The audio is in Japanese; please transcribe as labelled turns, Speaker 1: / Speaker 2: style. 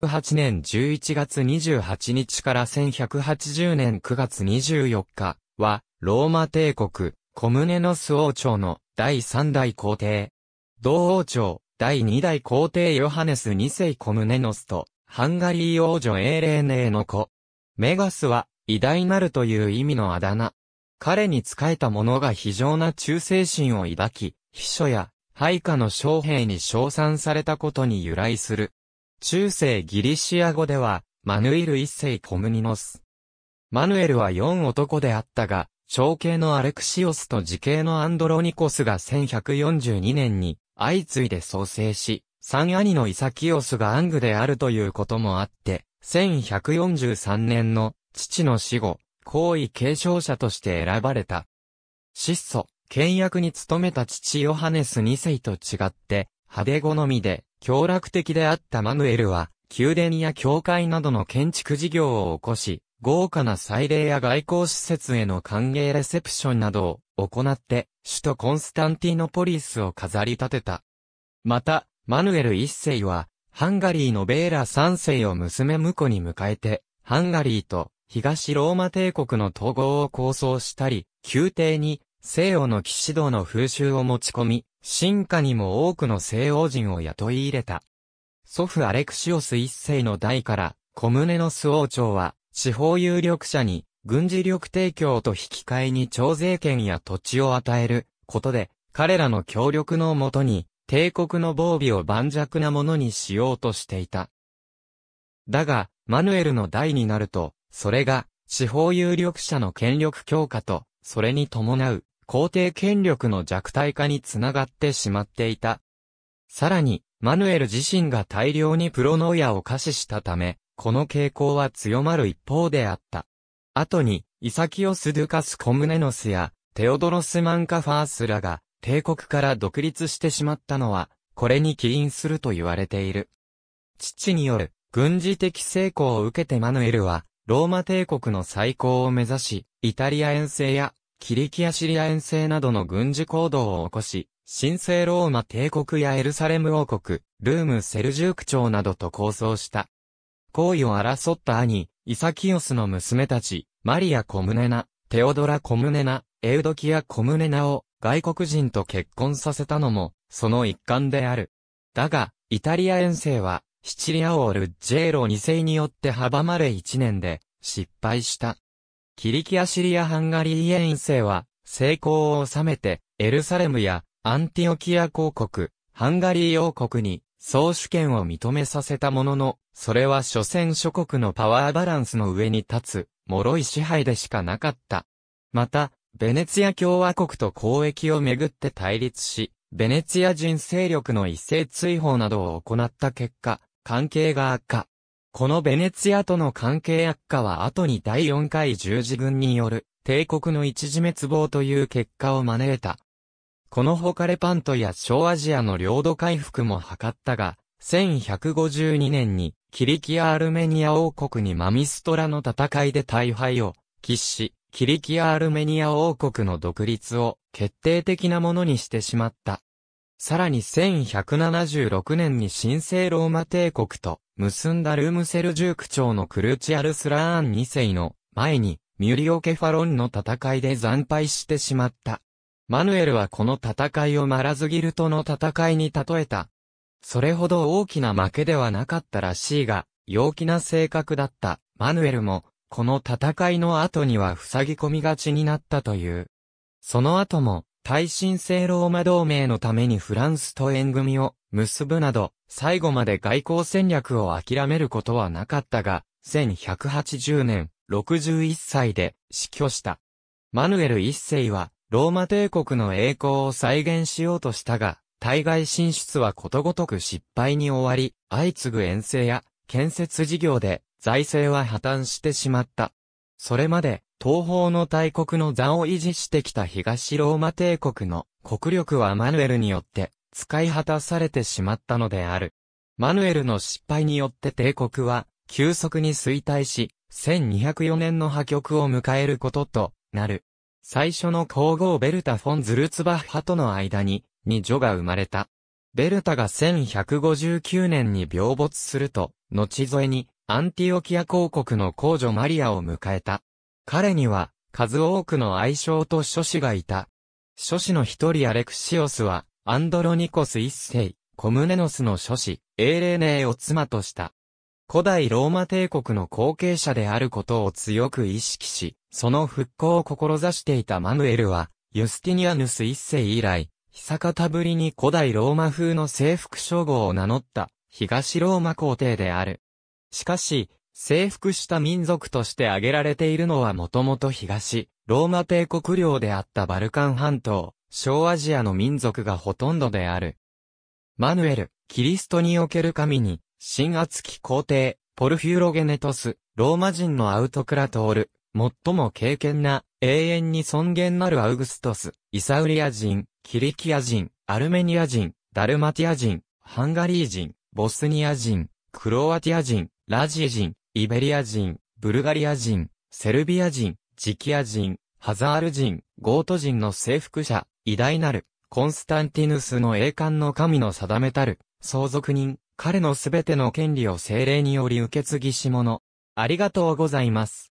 Speaker 1: 1108年11月28日から1180年9月24日は、ローマ帝国、コムネノス王朝の第3代皇帝。同王朝、第2代皇帝ヨハネス2世コムネノスと、ハンガリー王女エーレーネーの子。メガスは、偉大なるという意味のあだ名。彼に仕えた者が非常な忠誠心を抱き、秘書や、配下の将兵に称賛されたことに由来する。中世ギリシア語では、マヌイル一世コムニノス。マヌエルは四男であったが、長兄のアレクシオスと時系のアンドロニコスが1142年に相次いで創生し、三兄のイサキオスがアングであるということもあって、1143年の父の死後、皇位継承者として選ばれた。質素、倹約に努めた父ヨハネス2世と違って、派手好みで、強楽的であったマヌエルは、宮殿や教会などの建築事業を起こし、豪華な祭礼や外交施設への歓迎レセプションなどを行って、首都コンスタンティノポリスを飾り立てた。また、マヌエル一世は、ハンガリーのベーラ三世を娘婿に迎えて、ハンガリーと東ローマ帝国の統合を構想したり、宮廷に西欧の騎士道の風習を持ち込み、進化にも多くの西欧人を雇い入れた。祖父アレクシオス一世の代から、コムネノス王朝は、地方有力者に、軍事力提供と引き換えに徴税権や土地を与える、ことで、彼らの協力のもとに、帝国の防備を盤石なものにしようとしていた。だが、マヌエルの代になると、それが、地方有力者の権力強化と、それに伴う、皇帝権力の弱体化につながってしまっていた。さらに、マヌエル自身が大量にプロノイアを可視したため、この傾向は強まる一方であった。後に、イサキオス・ドゥカス・コムネノスや、テオドロス・マンカ・ファースらが、帝国から独立してしまったのは、これに起因すると言われている。父による、軍事的成功を受けてマヌエルは、ローマ帝国の再興を目指し、イタリア遠征やキリキアシリア遠征などの軍事行動を起こし、神聖ローマ帝国やエルサレム王国、ルームセルジューク朝などと構想した。行為を争った兄、イサキオスの娘たち、マリア・コムネナ、テオドラ・コムネナ、エウドキア・コムネナを外国人と結婚させたのも、その一環である。だが、イタリア遠征は、シチリア王ルジェーロ2世によって阻まれ1年で、失敗した。キリキアシリア・ハンガリー遠征は、成功を収めて、エルサレムやアンティオキア公国、ハンガリー王国に、総主権を認めさせたものの、それは所詮諸国のパワーバランスの上に立つ、脆い支配でしかなかった。また、ベネツィア共和国と交易をめぐって対立し、ベネツィア人勢力の一斉追放などを行った結果、関係が悪化。このベネツィアとの関係悪化は後に第4回十字軍による帝国の一時滅亡という結果を招いた。この他レパントや小アジアの領土回復も図ったが、1152年にキリキア・アルメニア王国にマミストラの戦いで大敗を喫し、キリキア・アルメニア王国の独立を決定的なものにしてしまった。さらに1176年に神聖ローマ帝国と結んだルームセルジューク朝のクルチアルスラーン2世の前にミュリオ・ケファロンの戦いで惨敗してしまった。マヌエルはこの戦いをマラズギルとの戦いに例えた。それほど大きな負けではなかったらしいが、陽気な性格だったマヌエルも、この戦いの後には塞ぎ込みがちになったという。その後も、耐震性ローマ同盟のためにフランスと縁組を結ぶなど、最後まで外交戦略を諦めることはなかったが、1180年、61歳で死去した。マヌエル一世は、ローマ帝国の栄光を再現しようとしたが、対外進出はことごとく失敗に終わり、相次ぐ遠征や建設事業で財政は破綻してしまった。それまで、東方の大国の座を維持してきた東ローマ帝国の国力はマヌエルによって使い果たされてしまったのである。マヌエルの失敗によって帝国は急速に衰退し、1204年の破局を迎えることとなる。最初の皇后ベルタ・フォン・ズルツバッハとの間に、二女が生まれた。ベルタが1159年に病没すると、後添えに、アンティオキア公国の公女マリアを迎えた。彼には、数多くの愛称と諸子がいた。諸子の一人アレクシオスは、アンドロニコス一世、コムネノスの諸子、エーレーネーを妻とした。古代ローマ帝国の後継者であることを強く意識し、その復興を志していたマヌエルは、ユスティニアヌス一世以来、久方ぶりに古代ローマ風の征服称号を名乗った、東ローマ皇帝である。しかし、征服した民族として挙げられているのはもともと東、ローマ帝国領であったバルカン半島、小アジアの民族がほとんどである。マヌエル、キリストにおける神に、新厚き皇帝、ポルフューロゲネトス、ローマ人のアウトクラトール、最も敬虔な、永遠に尊厳なるアウグストス、イサウリア人、キリキア人、アルメニア人、ダルマティア人、ハンガリー人、ボスニア人、クロアティア人、ラジエ人、イベリア人、ブルガリア人、セルビア人、ジキア人、ハザール人、ゴート人の征服者、偉大なる、コンスタンティヌスの栄冠の神の定めたる、相続人、彼のすべての権利を精霊により受け継ぎし者。ありがとうございます。